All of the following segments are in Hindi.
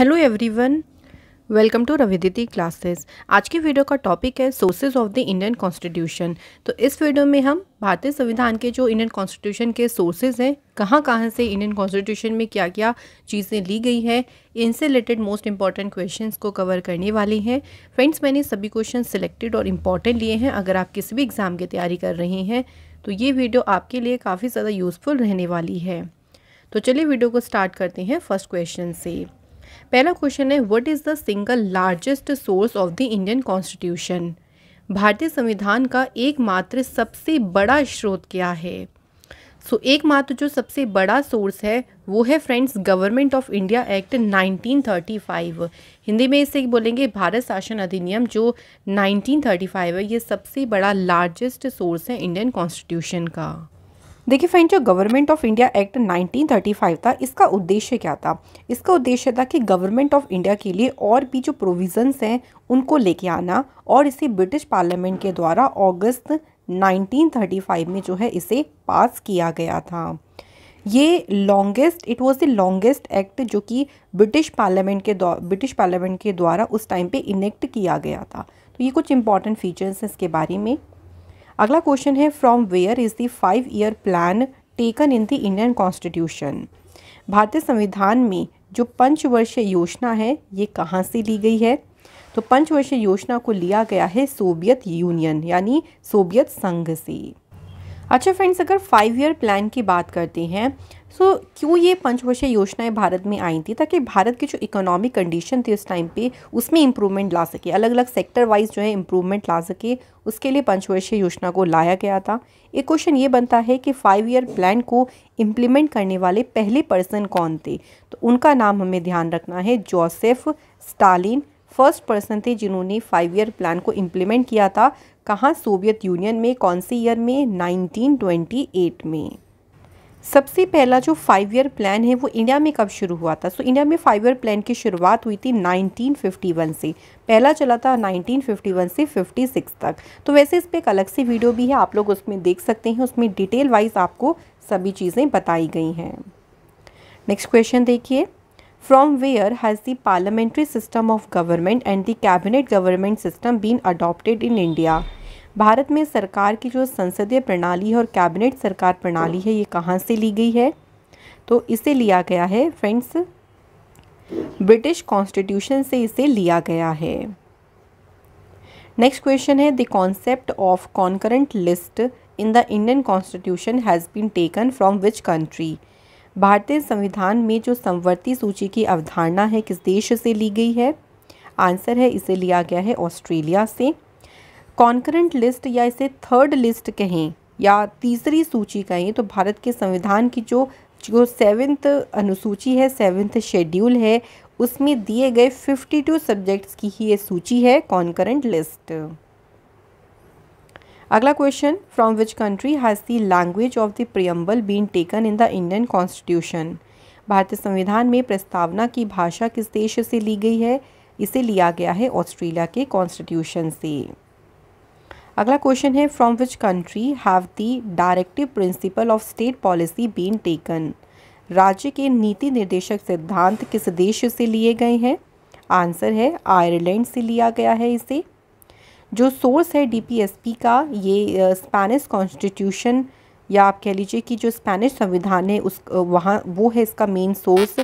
हेलो एवरीवन वेलकम टू रविदिति क्लासेस आज की वीडियो का टॉपिक है sources of the Indian constitution तो इस वीडियो में हम भारतीय संविधान के जो इंडियन कॉन्स्टिट्यूशन के सोर्सेज हैं कहाँ कहाँ से इंडियन कॉन्स्टिट्यूशन में क्या क्या चीज़ें ली गई हैं इनसे रिलेटेड मोस्ट इंपॉर्टेंट क्वेश्चंस को कवर करने वाली हैं फ्रेंड्स मैंने सभी क्वेश्चन सिलेक्टेड और इम्पॉर्टेंट लिए हैं अगर आप किसी भी एग्ज़ाम की तैयारी कर रहे हैं तो ये वीडियो आपके लिए काफ़ी ज़्यादा यूज़फुल रहने वाली है तो चलिए वीडियो को स्टार्ट करते हैं फर्स्ट क्वेश्चन से पहला क्वेश्चन है what is the single largest source of the Indian constitution भारतीय संविधान का एकमात्र सबसे बड़ा स्रोत क्या है सो so, एकमात्र जो सबसे बड़ा सोर्स है वो है friends government of India act 1935 Hindi में इसे बोलेंगे भारत शासन अधिनियम जो 1935 है ये सबसे बड़ा लार्जेस्ट सोर्स है इंडियन कॉन्स्टिट्यूशन का देखिए फ्रेंड जो गवर्नमेंट ऑफ इंडिया एक्ट 1935 था इसका उद्देश्य क्या था इसका उद्देश्य था कि गवर्नमेंट ऑफ इंडिया के लिए और भी जो प्रोविजंस हैं उनको लेके आना और इसे ब्रिटिश पार्लियामेंट के द्वारा अगस्त 1935 में जो है इसे पास किया गया था ये longest it was the longest act जो कि ब्रिटिश पार्लियामेंट के ब्रिटिश पार्लियामेंट के द्वारा उस टाइम पर इनेक्ट किया गया था तो ये कुछ इंपॉर्टेंट फीचर्स हैं इसके बारे में अगला क्वेश्चन है from where is the five year plan taken in the Indian constitution भारतीय संविधान में जो पंचवर्षीय योजना है ये कहाँ से ली गई है तो पंचवर्षीय योजना को लिया गया है सोवियत यूनियन यानी सोवियत संघ से अच्छा फ्रेंड्स अगर फाइव ईयर प्लान की बात करते हैं सो so, क्यों ये पंचवर्षीय योजनाएं भारत में आई थी ताकि भारत की जो इकोनॉमिक कंडीशन थी उस टाइम पे उसमें इम्प्रूवमेंट ला सके अलग अलग सेक्टर वाइज जो है इम्प्रूवमेंट ला सके उसके लिए पंचवर्षीय योजना को लाया गया था एक क्वेश्चन ये बनता है कि फाइव ईयर प्लान को इम्प्लीमेंट करने वाले पहले पर्सन कौन थे तो उनका नाम हमें ध्यान रखना है जोसेफ स्टालिन फर्स्ट पर्सन थे जिन्होंने फाइव ईयर प्लान को इम्प्लीमेंट किया था कहाँ सोवियत यूनियन में कौन से ईयर में 1928 में सबसे पहला जो फाइव ईयर प्लान है वो इंडिया में कब शुरू हुआ था सो so, इंडिया में फाइव ईयर प्लान की शुरुआत हुई थी 1951 से पहला चला था 1951 से 56 तक तो वैसे इस पर एक अलग से वीडियो भी है आप लोग उसमें देख सकते हैं उसमें डिटेल वाइज आपको सभी चीज़ें बताई गई हैं नेक्स्ट क्वेश्चन देखिए from where has the parliamentary system of government and the cabinet government system been adopted in India? Bharat में सरकार की जो संसदीय प्रणाली है और कैबिनेट सरकार प्रणाली है ये कहाँ से ली गई है तो इसे लिया गया है फ्रेंड्स ब्रिटिश कॉन्स्टिट्यूशन से इसे लिया गया है नेक्स्ट क्वेश्चन है the concept of concurrent list in the Indian constitution has been taken from which country भारतीय संविधान में जो संवर्ती सूची की अवधारणा है किस देश से ली गई है आंसर है इसे लिया गया है ऑस्ट्रेलिया से कॉन्करेंट लिस्ट या इसे थर्ड लिस्ट कहें या तीसरी सूची कहें तो भारत के संविधान की जो जो सेवन्थ अनुसूची है सेवन्थ शेड्यूल है उसमें दिए गए 52 सब्जेक्ट्स की ही ये सूची है कॉन्करेंट लिस्ट अगला question from which country has the language of the preamble been taken in the Indian constitution भारतीय संविधान में प्रस्तावना की भाषा किस देश से ली गई है इसे लिया गया है ऑस्ट्रेलिया के कॉन्स्टिट्यूशन से अगला क्वेश्चन है from which country have the directive principle of state policy been taken राज्य के नीति निर्देशक सिद्धांत किस देश से लिए गए हैं आंसर है आयरलैंड से लिया गया है इसे जो सोर्स है डीपीएसपी का ये स्पेनिश कॉन्स्टिट्यूशन या आप कह लीजिए कि जो स्पेनिश संविधान है उस वहाँ वो है इसका मेन सोर्स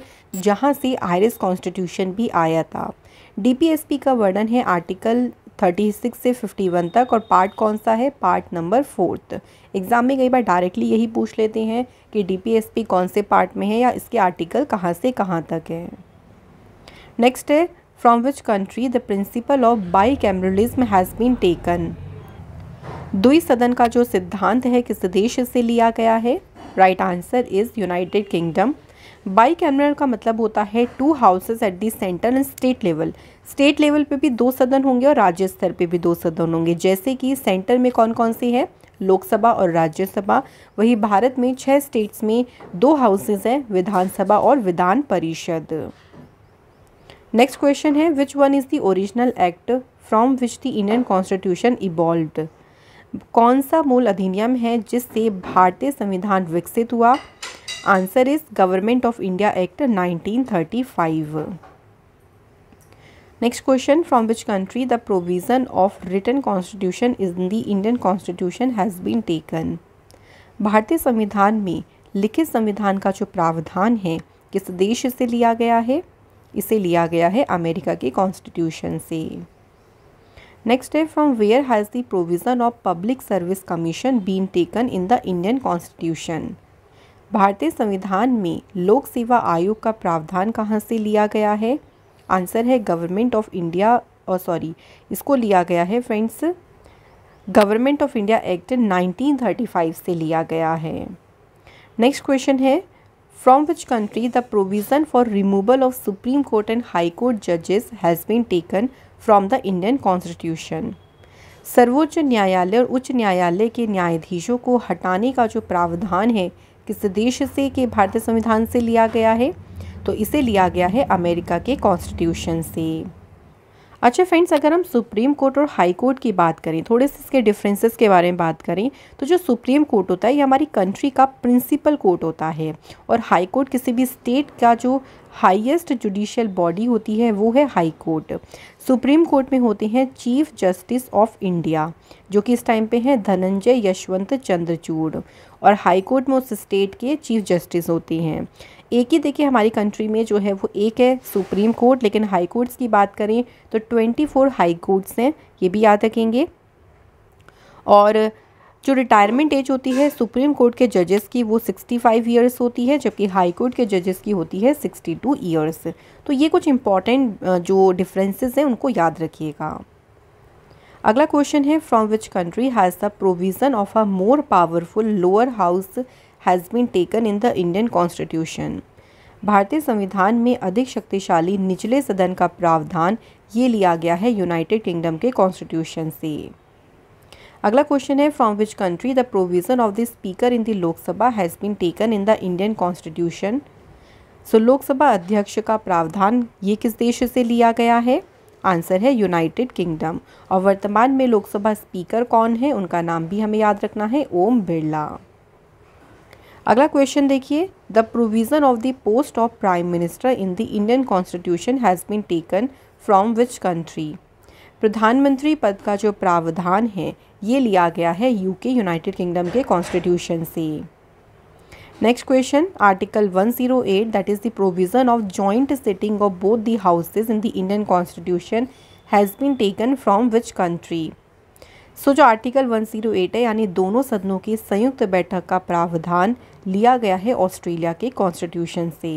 जहाँ से आयरिस कॉन्स्टिट्यूशन भी आया था डीपीएसपी का वर्णन है आर्टिकल 36 से 51 तक और पार्ट कौन सा है पार्ट नंबर फोर्थ एग्ज़ाम में कई बार डायरेक्टली यही पूछ लेते हैं कि डीपीएसपी कौन से पार्ट में है या इसके आर्टिकल कहाँ से कहाँ तक है नेक्स्ट है from which country the principle of bicameralism has been taken. दुई सदन का जो सिद्धांत है किस देश से लिया गया है right answer is United Kingdom bicameral का मतलब होता है two houses at the centre and state level state level पे भी दो सदन होंगे और राज्य स्तर पे भी दो सदन होंगे जैसे कि सेंटर में कौन कौन सी है लोकसभा और राज्यसभा वही भारत में छः स्टेट्स में दो हाउसेज हैं विधानसभा और विधान परिषद नेक्स्ट क्वेश्चन है which one is the original act from which the Indian constitution evolve कौन सा मूल अधिनियम है जिससे भारतीय संविधान विकसित हुआ answer is government of India act 1935 next question from which country the provision of written constitution is the Indian constitution has been taken भारतीय संविधान में लिखित संविधान का जो प्रावधान है किस देश से लिया गया है इसे लिया गया है अमेरिका के कॉन्स्टिट्यूशन से नेक्स्ट है from where has the provision of public service commission been taken in the Indian constitution भारतीय संविधान में लोक सेवा आयोग का प्रावधान कहाँ से लिया गया है आंसर है गवर्नमेंट ऑफ इंडिया और सॉरी इसको लिया गया है friends government of India act 1935 से लिया गया है नेक्स्ट क्वेश्चन है from which country the provision for removal of Supreme Court and High Court judges has been taken from the Indian Constitution. सर्वोच्च न्यायालय और उच्च न्यायालय के न्यायाधीशों को हटाने का जो प्रावधान है किस देश से के भारतीय संविधान से लिया गया है तो इसे लिया गया है अमेरिका के कॉन्स्टिट्यूशन से अच्छा फ्रेंड्स अगर हम सुप्रीम कोर्ट और हाई कोर्ट की बात करें थोड़े से इसके डिफरेंसेस के बारे में बात करें तो जो सुप्रीम कोर्ट होता है ये हमारी कंट्री का प्रिंसिपल कोर्ट होता है और हाई कोर्ट किसी भी स्टेट का जो हाईएस्ट जुडिशियल बॉडी होती है वो है हाई कोर्ट सुप्रीम कोर्ट में होते हैं चीफ जस्टिस ऑफ इंडिया जो कि इस टाइम पे हैं धनंजय यशवंत चंद्रचूड़ और हाई कोर्ट में उस स्टेट के चीफ जस्टिस होते हैं एक ही देखिए हमारी कंट्री में जो है वो एक है सुप्रीम कोर्ट लेकिन हाई कोर्ट्स की बात करें तो ट्वेंटी फोर हाई कोर्ट्स हैं ये भी याद रखेंगे और जो रिटायरमेंट एज होती है सुप्रीम कोर्ट के जजेस की वो 65 ईयर्स होती है जबकि हाई कोर्ट के जजेस की होती है 62 ईयर्स तो ये कुछ इंपॉर्टेंट जो डिफरेंसेस हैं उनको याद रखिएगा अगला क्वेश्चन है from which country has the provision of a more powerful lower house has been taken in the Indian constitution भारतीय संविधान में अधिक शक्तिशाली निचले सदन का प्रावधान ये लिया गया है यूनाइटेड किंगडम के कॉन्स्टिट्यूशन से अगला क्वेश्चन है from which country the provision of the speaker in the Lok Sabha has been taken in the Indian constitution so Lok Sabha अध्यक्ष का प्रावधान ये किस देश से लिया गया है आंसर है यूनाइटेड किंगडम और वर्तमान में लोकसभा स्पीकर कौन है उनका नाम भी हमें याद रखना है ओम बिरला अगला क्वेश्चन देखिए the provision of the post of prime minister in the Indian constitution has been taken from which country प्रधानमंत्री पद का जो प्रावधान है ये लिया गया है यूके यूनाइटेड किंगडम के कॉन्स्टिट्यूशन से next question article 108 that is the provision of joint sitting of both the houses in the Indian constitution has been taken from which country so जो आर्टिकल 108 है यानी दोनों सदनों की संयुक्त बैठक का प्रावधान लिया गया है ऑस्ट्रेलिया के कॉन्स्टिट्यूशन से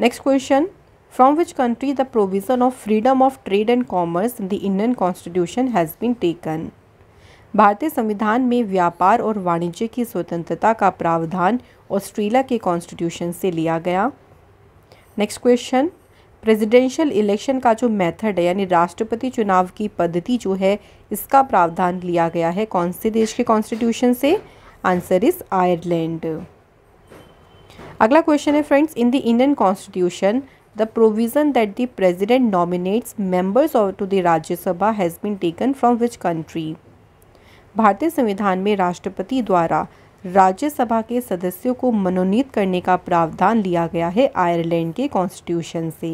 next question from which country the provision of freedom of trade and commerce in the Indian constitution has been taken भारतीय संविधान में व्यापार और वाणिज्य की स्वतंत्रता का प्रावधान ऑस्ट्रेलिया के कॉन्स्टिट्यूशन से लिया गया नेक्स्ट क्वेश्चन प्रेसिडेंशियल इलेक्शन का जो मेथड है यानी राष्ट्रपति चुनाव की पद्धति जो है इसका प्रावधान लिया गया है कौन से देश के कॉन्स्टिट्यूशन से आंसर इज आयरलैंड अगला क्वेश्चन है friends in the Indian constitution the provision that the president nominates members of to the Rajya Sabha has been taken from which country भारतीय संविधान में राष्ट्रपति द्वारा राज्यसभा के सदस्यों को मनोनीत करने का प्रावधान लिया गया है आयरलैंड के कॉन्स्टिट्यूशन से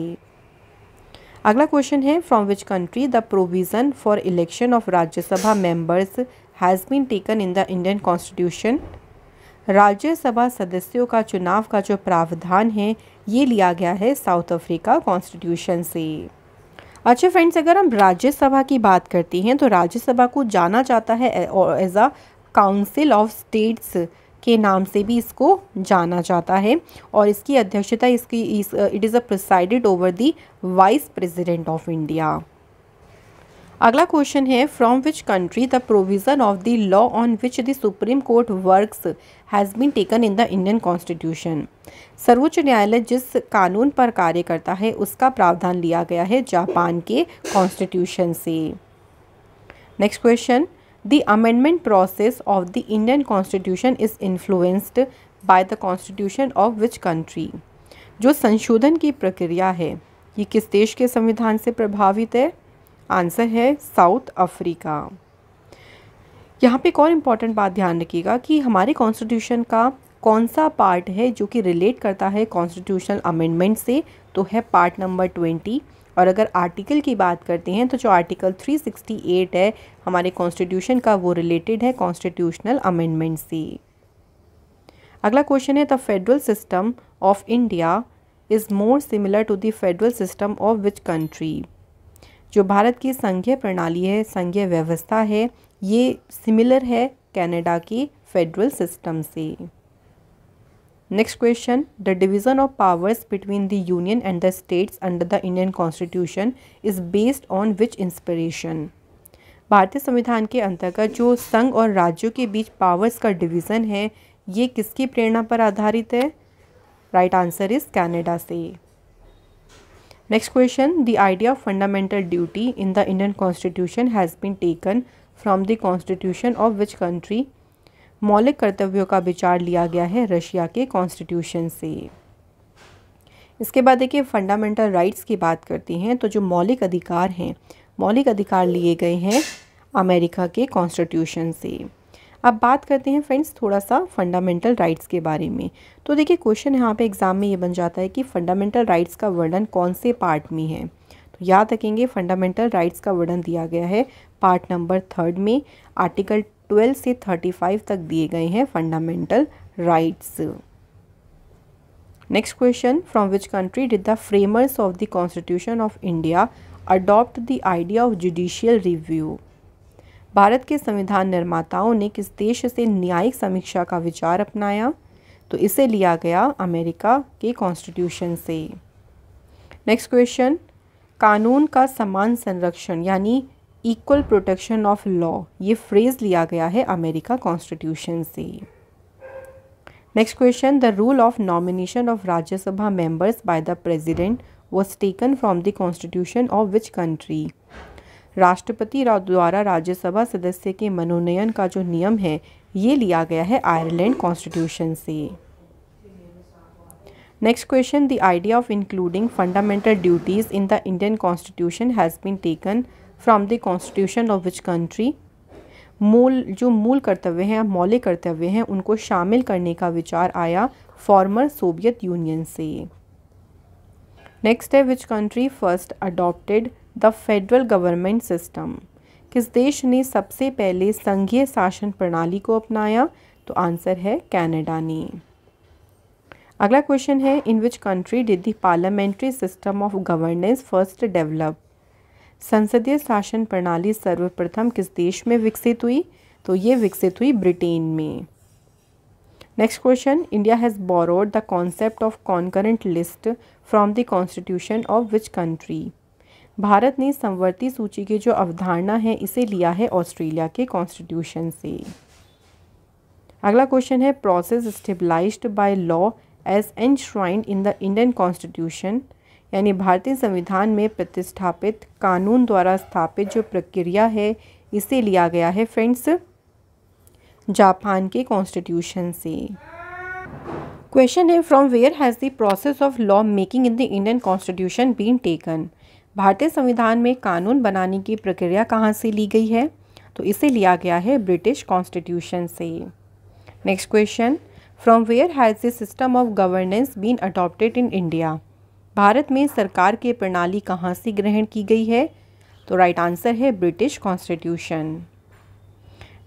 अगला क्वेश्चन है from which country the provision for election of Rajya Sabha members has been taken in the Indian constitution Rajya Sabha सदस्यों का चुनाव का जो प्रावधान है ये लिया गया है साउथ अफ्रीका कॉन्स्टिट्यूशन से अच्छा फ्रेंड्स अगर हम राज्यसभा की बात करते हैं तो राज्यसभा को जाना जाता है as a council of states के नाम से भी इसको जाना जाता है और इसकी अध्यक्षता इसकी it is a presided over the vice president of India अगला क्वेश्चन है from which country the provision of the law on which the supreme court works has been taken in the Indian constitution सर्वोच्च न्यायालय जिस कानून पर कार्य करता है उसका प्रावधान लिया गया है जापान के कॉन्स्टिट्यूशन से next question The amendment process of the Indian constitution is influenced by the constitution of which country? जो संशोधन की प्रक्रिया है ये किस देश के संविधान से प्रभावित है आंसर है साउथ अफ्रीका यहाँ पे एक और इम्पॉर्टेंट बात ध्यान रखिएगा कि हमारे कॉन्स्टिट्यूशन का कौन सा पार्ट है जो कि रिलेट करता है कॉन्स्टिट्यूशनल अमेंडमेंट से तो है पार्ट नंबर ट्वेंटी और अगर आर्टिकल की बात करते हैं तो जो आर्टिकल 368 है हमारे कॉन्स्टिट्यूशन का वो रिलेटेड है कॉन्स्टिट्यूशनल अमेंडमेंट से अगला क्वेश्चन है the federal system of India is more similar to the federal system of which country जो भारत की संघीय प्रणाली है संघीय व्यवस्था है ये सिमिलर है कैनेडा की फेडरल सिस्टम से next question the division of powers between the union and the states under the Indian constitution is based on which inspiration भारतीय संविधान के अंतर्गत जो संघ और राज्यों के बीच पावर्स का डिवीज़न है ये किसकी प्रेरणा पर आधारित है राइट आंसर इज़ कैनेडा से next question the idea of fundamental duty in the Indian constitution has been taken from the constitution of which country मौलिक कर्तव्यों का विचार लिया गया है रशिया के कॉन्स्टिट्यूशन से इसके बाद देखिए फंडामेंटल राइट्स की बात करती हैं तो जो मौलिक अधिकार हैं मौलिक अधिकार लिए गए हैं अमेरिका के कॉन्स्टिट्यूशन से अब बात करते हैं फ्रेंड्स थोड़ा सा फंडामेंटल राइट्स के बारे में तो देखिए क्वेश्चन यहाँ पे एग्ज़ाम में ये बन जाता है कि फंडामेंटल राइट्स का वर्णन कौन से पार्ट में है तो याद रखेंगे फंडामेंटल राइट्स का वर्णन दिया गया है पार्ट नंबर थर्ड में आर्टिकल ट्वेल्व से थर्टी फाइव तक दिए गए हैं fundamental rights next question from which country did the framers of the constitution of India adopt the idea of judicial review Bharat के संविधान निर्माताओं ने किस देश से न्यायिक समीक्षा का विचार अपनाया तो इसे लिया गया अमेरिका के कॉन्स्टिट्यूशन से नेक्स्ट क्वेश्चन कानून का समान संरक्षण यानी इक्वल प्रोटेक्शन ऑफ लॉ ये फ्रेज लिया गया है अमेरिका कॉन्स्टिट्यूशन से next question the rule of nomination of Rajya Sabha members by the president was taken from the constitution of which country राष्ट्रपति द्वारा राज्यसभा सदस्य के मनोनयन का जो नियम है ये लिया गया है आयरलैंड कॉन्स्टिट्यूशन से next question the idea of including fundamental duties in the Indian constitution has been taken from the constitution of which country मूल जो मूल कर्तव्य हैं मौलिक कर्तव्य हैं उनको शामिल करने का विचार आया फॉर्मर सोवियत यूनियन से नेक्स्ट है which country first adopted the federal government system किस देश ने सबसे पहले संघीय शासन प्रणाली को अपनाया तो आंसर है कैनेडा ने अगला क्वेश्चन है in which country did the parliamentary system of governance first develop संसदीय शासन प्रणाली सर्वप्रथम किस देश में विकसित हुई तो ये विकसित हुई ब्रिटेन में next question India has borrowed the concept of concurrent list from the constitution of which country Bharat ने संवर्ती सूची की जो अवधारणा है इसे लिया है ऑस्ट्रेलिया के कॉन्स्टिट्यूशन से अगला क्वेश्चन है process stabilized by law as enshrined in the Indian constitution यानी भारतीय संविधान में प्रतिष्ठापित कानून द्वारा स्थापित जो प्रक्रिया है इसे लिया गया है फ्रेंड्स जापान के कॉन्स्टिट्यूशन से क्वेश्चन है from where has the process of law making in the Indian constitution been taken भारतीय संविधान में कानून बनाने की प्रक्रिया कहाँ से ली गई है तो इसे लिया गया है ब्रिटिश कॉन्स्टिट्यूशन से next question from where has the system of governance been adopted in India Bharat में सरकार के प्रणाली कहाँ से ग्रहण की गई है तो राइट आंसर है ब्रिटिश कॉन्स्टिट्यूशन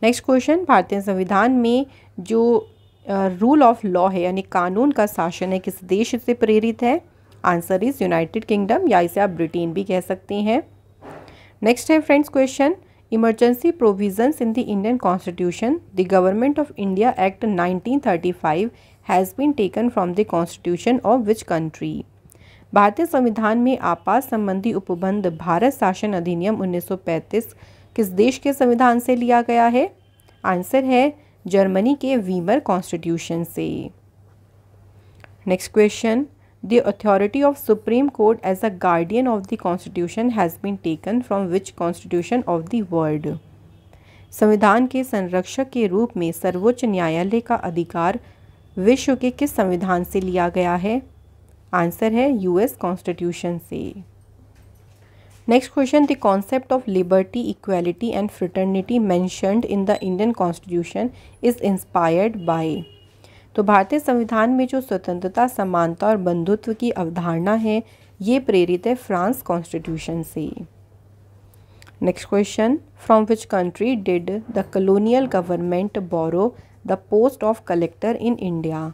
नेक्स्ट क्वेश्चन भारतीय संविधान में जो रूल ऑफ लॉ है यानी कानून का शासन है किस देश से प्रेरित है आंसर इज़ यूनाइटेड किंगडम या इसे आप ब्रिटेन भी कह सकते हैं नेक्स्ट है friends question emergency provisions in the Indian constitution the government of India act 1935 has been taken from the constitution of which country भारतीय संविधान में आपात संबंधी उपबंध भारत शासन अधिनियम 1935 किस देश के संविधान से लिया गया है आंसर है जर्मनी के वीमर कॉन्स्टिट्यूशन से next question the authority of supreme court as a guardian of the constitution has been taken from which constitution of the world संविधान के संरक्षक के रूप में सर्वोच्च न्यायालय का अधिकार विश्व के किस संविधान से लिया गया है आंसर है यूएस कॉन्स्टिट्यूशन से next question the concept of liberty equality and fraternity mentioned in the Indian constitution is inspired by तो भारतीय संविधान में जो स्वतंत्रता समानता और बंधुत्व की अवधारणा है ये प्रेरित है फ्रांस कॉन्स्टिट्यूशन से next question from which country did the colonial government borrow the post of collector in India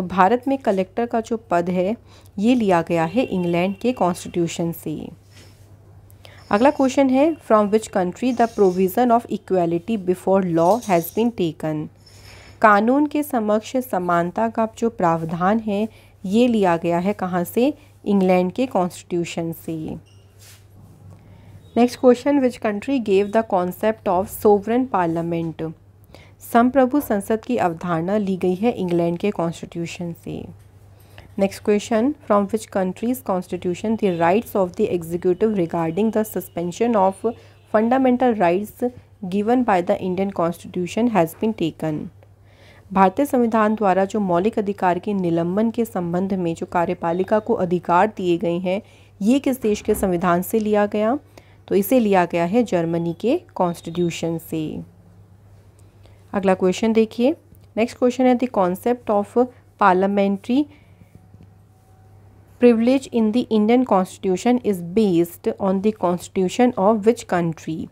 तो भारत में कलेक्टर का जो पद है ये लिया गया है इंग्लैंड के कॉन्स्टिट्यूशन से अगला क्वेश्चन है from which country the provision of equality before law has been taken कानून के समक्ष समानता का जो प्रावधान है ये लिया गया है कहाँ से इंग्लैंड के कॉन्स्टिट्यूशन से next question which country gave the concept of sovereign parliament संप्रभु संसद की अवधारणा ली गई है इंग्लैंड के कॉन्स्टिट्यूशन से next question from which country's constitution the rights of the executive regarding the suspension of fundamental rights given by the Indian constitution has been taken भारतीय संविधान द्वारा जो मौलिक अधिकार के निलंबन के संबंध में जो कार्यपालिका को अधिकार दिए गए हैं ये किस देश के संविधान से लिया गया तो इसे लिया गया है जर्मनी के कॉन्स्टिट्यूशन से अगला क्वेश्चन देखिए नेक्स्ट क्वेश्चन है the concept of parliamentary privilege in the Indian constitution is based on the constitution of which country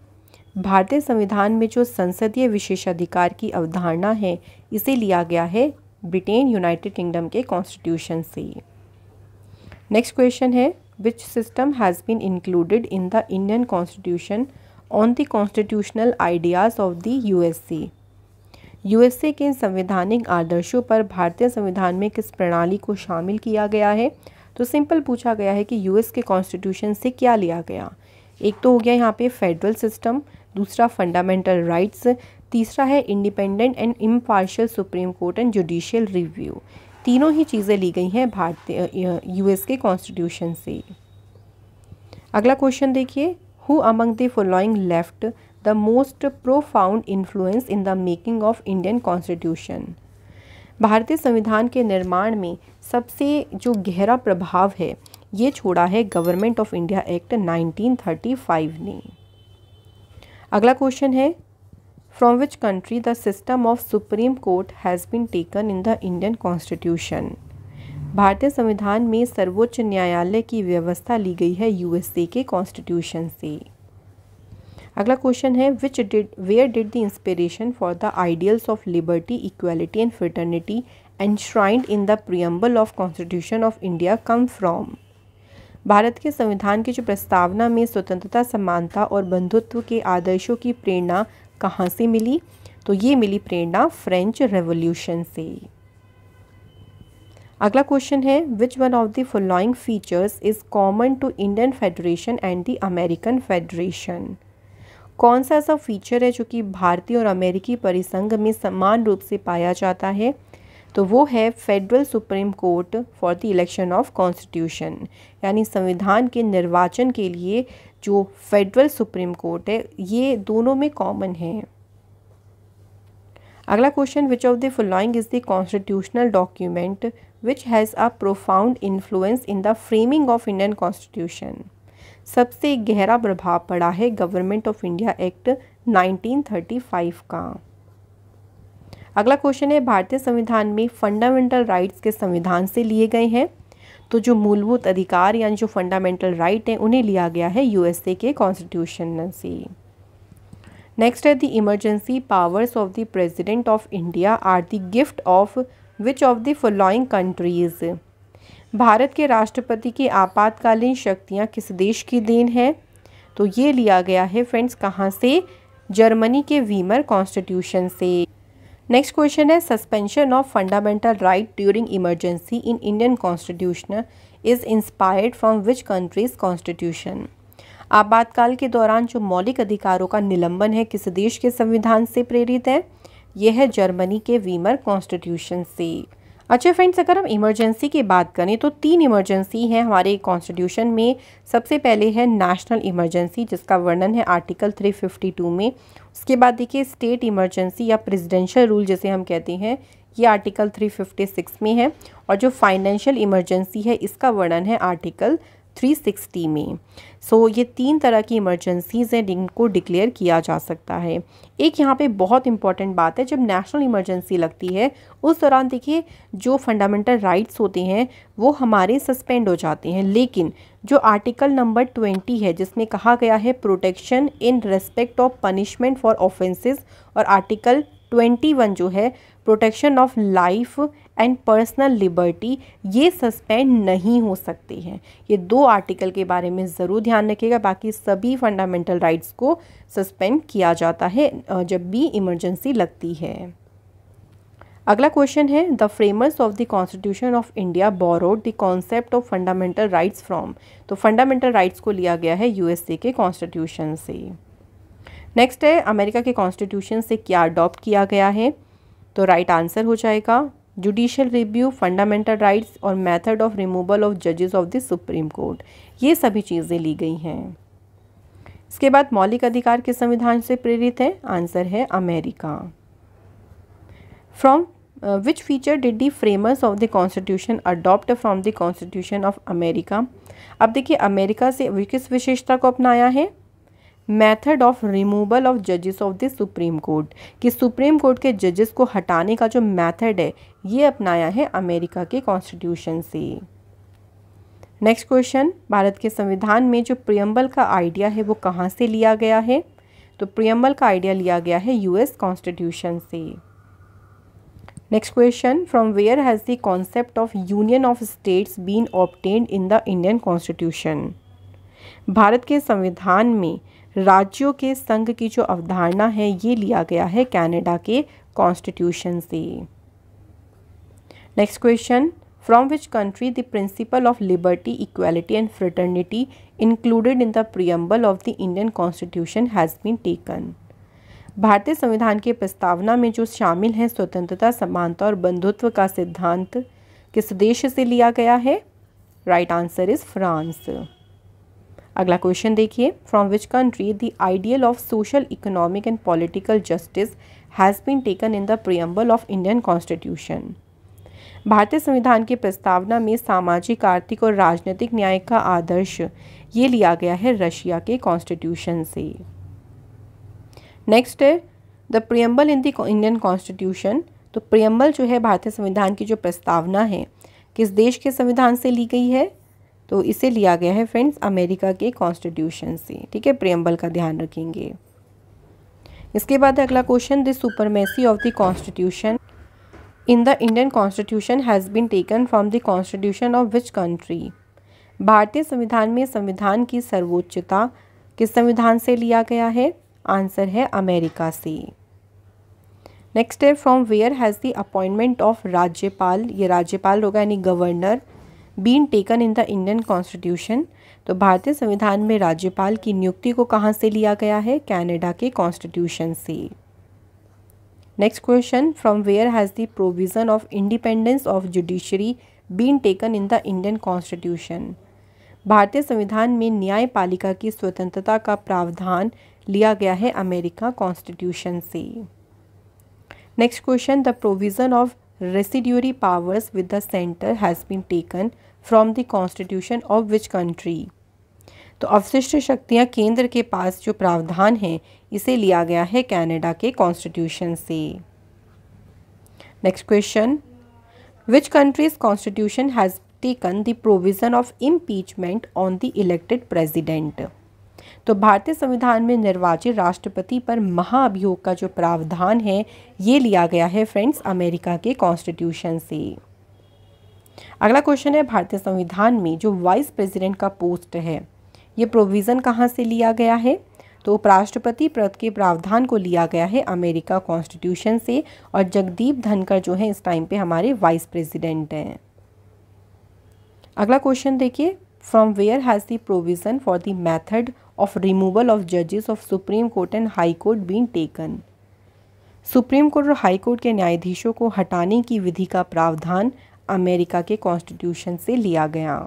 भारतीय संविधान में जो संसदीय विशेषाधिकार की अवधारणा है इसे लिया गया है ब्रिटेन यूनाइटेड किंगडम के कॉन्स्टिट्यूशन से नेक्स्ट क्वेश्चन है which system has been included in the Indian constitution on the constitutional ideas of the U S C USA के संवैधानिक आदर्शों पर भारतीय संविधान में किस प्रणाली को शामिल किया गया है तो सिंपल पूछा गया है कि यूएस के कॉन्स्टिट्यूशन से क्या लिया गया एक तो हो गया यहाँ पे फेडरल सिस्टम दूसरा फंडामेंटल राइट्स तीसरा है independent and impartial supreme court and judicial review तीनों ही चीज़ें ली गई हैं भारतीय यूएस के कॉन्स्टिट्यूशन से अगला क्वेश्चन देखिए who among the following left the most profound influence in the making of Indian Constitution. भारतीय संविधान के निर्माण में सबसे जो गहरा प्रभाव है ये छोड़ा है गवर्नमेंट ऑफ इंडिया एक्ट 1935 ने अगला क्वेश्चन है from which country the system of supreme court has been taken in the Indian constitution भारतीय संविधान में सर्वोच्च न्यायालय की व्यवस्था ली गई है यूएसए के कॉन्स्टिट्यूशन से अगला क्वेश्चन है which did where did the inspiration for the ideals of liberty equality and fraternity and in the preamble of constitution of India come from Bharat के संविधान की जो प्रस्तावना में स्वतंत्रता समानता और बंधुत्व के आदर्शों की प्रेरणा कहाँ से मिली तो ये मिली प्रेरणा फ्रेंच रेवोल्यूशन से अगला क्वेश्चन है which one of the following features is common to Indian federation and the American federation कौन सा ऐसा फीचर है जो कि भारतीय और अमेरिकी परिसंघ में समान रूप से पाया जाता है तो वो है federal supreme court for the election of constitution यानी संविधान के निर्वाचन के लिए जो फेडरल सुप्रीम कोर्ट है ये दोनों में कॉमन है अगला question which of the following is the constitutional document which has a profound influence in the framing of Indian constitution सबसे गहरा प्रभाव पड़ा है गवर्नमेंट ऑफ इंडिया एक्ट 1935 का अगला क्वेश्चन है भारतीय संविधान में फंडामेंटल राइट्स के संविधान से लिए गए हैं तो जो मूलभूत अधिकार यानी जो फंडामेंटल राइट हैं उन्हें लिया गया है यूएसए के कॉन्स्टिट्यूशन से नेक्स्ट है the emergency powers of the president of India are the gift of which of the following countries भारत के राष्ट्रपति की आपातकालीन शक्तियाँ किस देश की देन है तो ये लिया गया है फ्रेंड्स कहाँ से जर्मनी के वीमर कॉन्स्टिट्यूशन से नेक्स्ट क्वेश्चन है suspension of fundamental right during emergency in Indian constitution is inspired from which country's constitution आपातकाल के दौरान जो मौलिक अधिकारों का निलंबन है किस देश के संविधान से प्रेरित है यह है जर्मनी के वीमर कॉन्स्टिट्यूशन से अच्छा फ्रेंड्स अगर हम इमरजेंसी की बात करें तो तीन इमरजेंसी हैं हमारे कॉन्स्टिट्यूशन में सबसे पहले है नेशनल इमरजेंसी जिसका वर्णन है आर्टिकल 352 में उसके बाद देखिए स्टेट इमरजेंसी या प्रेसिडेंशियल रूल जिसे हम कहते हैं ये आर्टिकल 356 में है और जो फाइनेंशियल इमरजेंसी है इसका वर्णन है आर्टिकल 360 में सो so, ये तीन तरह की इमरजेंसीज़ हैं जिनको डिक्लेयर किया जा सकता है एक यहाँ पे बहुत इंपॉर्टेंट बात है जब नेशनल इमरजेंसी लगती है उस दौरान देखिए जो फंडामेंटल राइट्स होते हैं वो हमारे सस्पेंड हो जाते हैं लेकिन जो आर्टिकल नंबर ट्वेंटी है जिसमें कहा गया है protection in respect of punishment for offences और आर्टिकल ट्वेंटी वन जो है protection of life and personal liberty ये सस्पेंड नहीं हो सकती हैं ये दो आर्टिकल के बारे में ज़रूर ध्यान रखिएगा बाकी सभी फंडामेंटल राइट्स को सस्पेंड किया जाता है जब भी इमरजेंसी लगती है अगला क्वेश्चन है the framers of the constitution of India borrowed the concept of fundamental rights from तो फंडामेंटल राइट्स को लिया गया है यूएसए के कॉन्स्टिट्यूशन से नेक्स्ट है अमेरिका के कॉन्स्टिट्यूशन से क्या अडॉप्ट किया गया है तो राइट right आंसर हो जाएगा जुडिशल रिव्यू फंडामेंटल राइट्स और मेथड ऑफ रिमूवल ऑफ जजेस ऑफ द सुप्रीम कोर्ट ये सभी चीज़ें ली गई हैं इसके बाद मौलिक अधिकार के संविधान से प्रेरित है आंसर है America from which feature did the framers of the constitution adopt from the constitution of America अब देखिए अमेरिका से किस विशेषता को अपनाया है मेथड ऑफ रिमूवल ऑफ जजेस ऑफ द सुप्रीम कोर्ट कि सुप्रीम कोर्ट के जजेस को हटाने का जो मेथड है ये अपनाया है अमेरिका के कॉन्स्टिट्यूशन से नेक्स्ट क्वेश्चन भारत के संविधान में जो प्रियम्बल का आइडिया है वो कहाँ से लिया गया है तो प्रियम्बल का आइडिया लिया गया है यूएस कॉन्स्टिट्यूशन से next question from where has the concept of union of states been obtained in the Indian constitution Bharat के संविधान में राज्यों के संघ की जो अवधारणा है ये लिया गया है कैनेडा के कॉन्स्टिट्यूशन से next question from which country the principle of liberty equality and fraternity included in the preamble of the Indian constitution has been taken भारतीय संविधान के प्रस्तावना में जो शामिल है स्वतंत्रता समानता और बंधुत्व का सिद्धांत किस देश से लिया गया है राइट आंसर इज फ्रांस अगला क्वेश्चन देखिए from which country the ideal of social economic and political justice has been taken in the preamble of Indian constitution भारतीय संविधान की प्रस्तावना में सामाजिक आर्थिक और राजनीतिक न्याय का आदर्श ये लिया गया है रशिया के कॉन्स्टिट्यूशन से नेक्स्ट है the preamble in the Indian constitution तो प्रियम्बल जो है भारतीय संविधान की जो प्रस्तावना है किस देश के संविधान से ली गई है तो इसे लिया गया है फ्रेंड्स अमेरिका के कॉन्स्टिट्यूशन से ठीक है प्रियम्बल का ध्यान रखेंगे इसके बाद अगला question the supremacy of the constitution in the Indian constitution has been taken from the constitution of which country भारतीय संविधान में संविधान की सर्वोच्चता किस संविधान से लिया गया है आंसर है अमेरिका से नेक्स्ट है from where has the appointment of राज्यपाल ये राज्यपाल होगा यानी governor been taken in the Indian constitution तो भारतीय संविधान में राज्यपाल की नियुक्ति को कहाँ से लिया गया है कैनेडा के कॉन्स्टिट्यूशन से next question from where has the provision of independence of judiciary been taken in the Indian constitution भारतीय संविधान में न्यायपालिका की स्वतंत्रता का प्रावधान लिया गया है अमेरिका कॉन्स्टिट्यूशन से next question the provision of residuary powers with the centre has been taken from the constitution of which country तो अवशिष्ट शक्तियाँ केंद्र के पास जो प्रावधान हैं इसे लिया गया है कैनेडा के कॉन्स्टिट्यूशन से next question which country's constitution has taken the provision of impeachment on the elected president तो भारतीय संविधान में निर्वाचित राष्ट्रपति पर महाअभियोग का जो प्रावधान है ये लिया गया है फ्रेंड्स अमेरिका के कॉन्स्टिट्यूशन से अगला क्वेश्चन है भारतीय संविधान में जो वाइस प्रेसिडेंट का पोस्ट है ये प्रोविज़न कहाँ से लिया गया है तो उपराष्ट्रपति पद के प्रावधान को लिया गया है अमेरिका कॉन्स्टिट्यूशन से और जगदीप धनकर जो है इस टाइम पे हमारे वाइस प्रेसिडेंट हैं अगला क्वेश्चन देखिए from where has the provision for the method of removal of जजेस of supreme court and high court been taken supreme court और हाई कोर्ट के न्यायाधीशों को हटाने की विधि का प्रावधान अमेरिका के कॉन्स्टिट्यूशन से लिया गया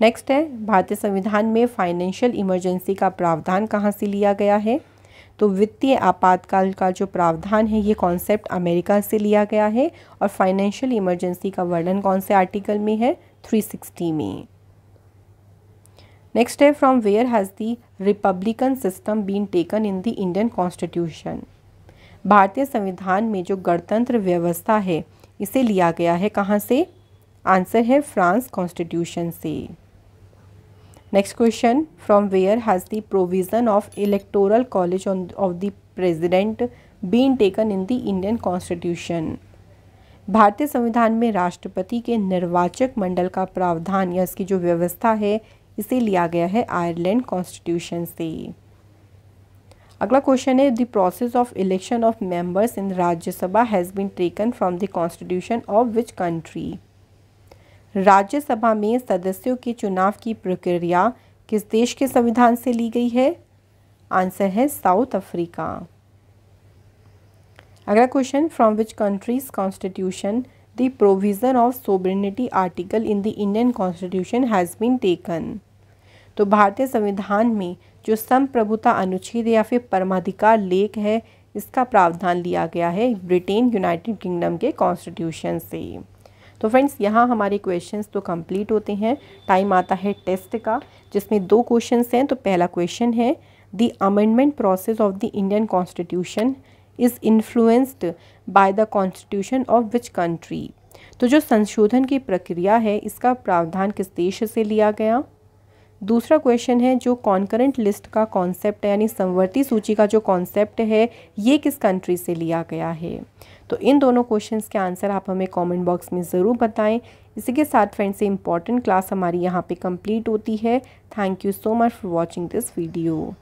नेक्स्ट है भारतीय संविधान में फाइनेंशियल इमरजेंसी का प्रावधान कहाँ से लिया गया है तो वित्तीय आपातकाल का जो प्रावधान है ये कॉन्सेप्ट अमेरिका से लिया गया है और फाइनेंशियल इमरजेंसी का वर्णन कौन से आर्टिकल में है 360 में नेक्स्ट है from where has the republican system been taken in the Indian constitution भारतीय संविधान में जो गणतंत्र व्यवस्था है इसे लिया गया है कहाँ से आंसर है फ्रांस कॉन्स्टिट्यूशन से next question from where has the provision of electoral college on of the president been taken in the Indian constitution भारतीय संविधान में राष्ट्रपति के निर्वाचक मंडल का प्रावधान या इसकी जो व्यवस्था है इसे लिया गया है आयरलैंड कॉन्स्टिट्यूशन से अगला क्वेश्चन है the process of election of members in Rajya Sabha has been taken from the constitution of which country Rajya Sabha में सदस्यों के चुनाव की प्रक्रिया किस देश के संविधान से ली गई है आंसर है साउथ अफ्रीका अगला question from which country's constitution the provision of sovereignty article in the Indian constitution has been taken तो भारतीय संविधान में जो संप्रभुता अनुच्छेद या फिर परमाधिकार लेख है इसका प्रावधान लिया गया है ब्रिटेन यूनाइटेड किंगडम के कॉन्स्टिट्यूशन से तो फ्रेंड्स यहाँ हमारे क्वेश्चंस तो कंप्लीट होते हैं टाइम आता है टेस्ट का जिसमें दो क्वेश्चंस हैं तो पहला क्वेश्चन है the amendment process of the Indian constitution is influenced by the constitution of which country तो जो संशोधन की प्रक्रिया है इसका प्रावधान किस देश से लिया गया दूसरा क्वेश्चन है जो कॉन्करेंट लिस्ट का कॉन्सेप्ट है यानी संवर्ती सूची का जो कॉन्सेप्ट है ये किस कंट्री से लिया गया है तो इन दोनों क्वेश्चंस के आंसर आप हमें कमेंट बॉक्स में ज़रूर बताएं इसी के साथ फ्रेंड्स से इंपॉर्टेंट क्लास हमारी यहाँ पे कंप्लीट होती है thank you so much for watching this video